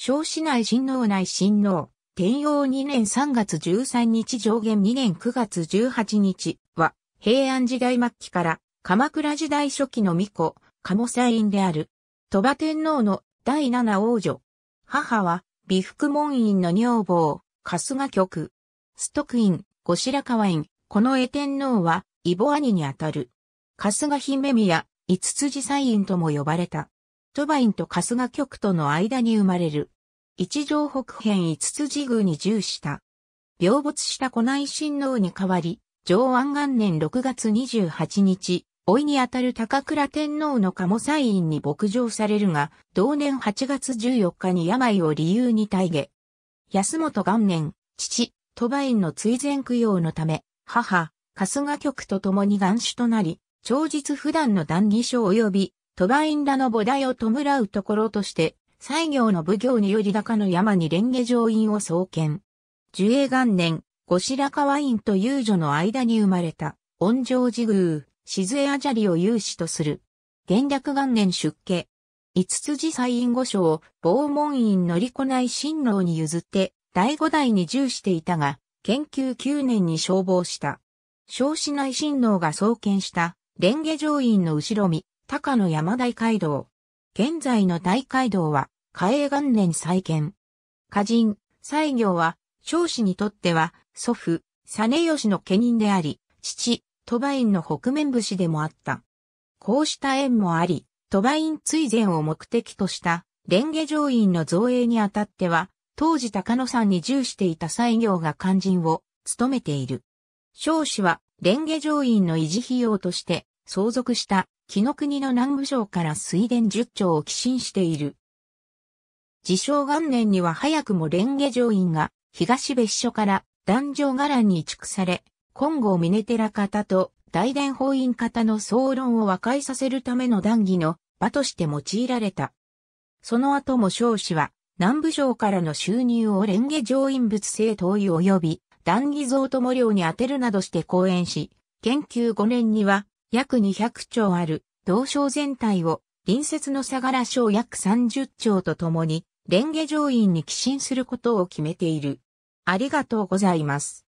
小市内新農内新農、天陽2年3月13日上限2年9月18日は、平安時代末期から鎌倉時代初期の巫女、鴨祭院である、鳥羽天皇の第七王女。母は、美福門院の女房、春日局。ストク院、後白河院、この絵天皇は、イボ兄にあたる。春日姫宮、五辻祭院とも呼ばれた。トバインと春日局との間に生まれる。一条北辺五つ寺宮に従した。病没した古内親王に代わり、上安元年6月28日、老いにあたる高倉天皇の鴨祭院に牧場されるが、同年8月14日に病を理由に退下。安本元年、父、バイ院の追善供養のため、母、春日局と共に元首となり、長日普段の談義書及びバイ院らの菩提を弔うところとして、西行の奉行により高の山に蓮華上院を創建。寿永元年、後白河院と遊女の間に生まれた、恩城寺宮、静江あじゃりを有志とする。元略元年出家。五つ寺祭院御所を、傍門院乗りこない新郎に譲って、第五代に従していたが、研究9年に消防した。少子内新郎が創建した、蓮華上院の後ろ見、高野山大街道。現在の大街道は、嘉永元年再建。歌人、西行は、少子にとっては、祖父、実吉の家人であり、父、鳥羽院の北面武士でもあった。こうした縁もあり、鳥羽院追善を目的とした、蓮華上院の造営にあたっては、当時高野山に従していた西行が肝心を、務めている。少子は、蓮華上院の維持費用として、相続した紀の国の南部省から水田10町を寄進している。自称元年には早くも蓮華上院が東別所から壇上伽藍に移築され、金剛峰寺方と大伝法院方の総論を和解させるための談義の場として用いられた。その後も少子は南部省からの収入を蓮華上院仏政投与及び談義像とも料に充てるなどして講演し、研究5年には約200兆ある同省全体を隣接の相良省約30町とともに、蓮華上院に寄進することを決めている。ありがとうございます。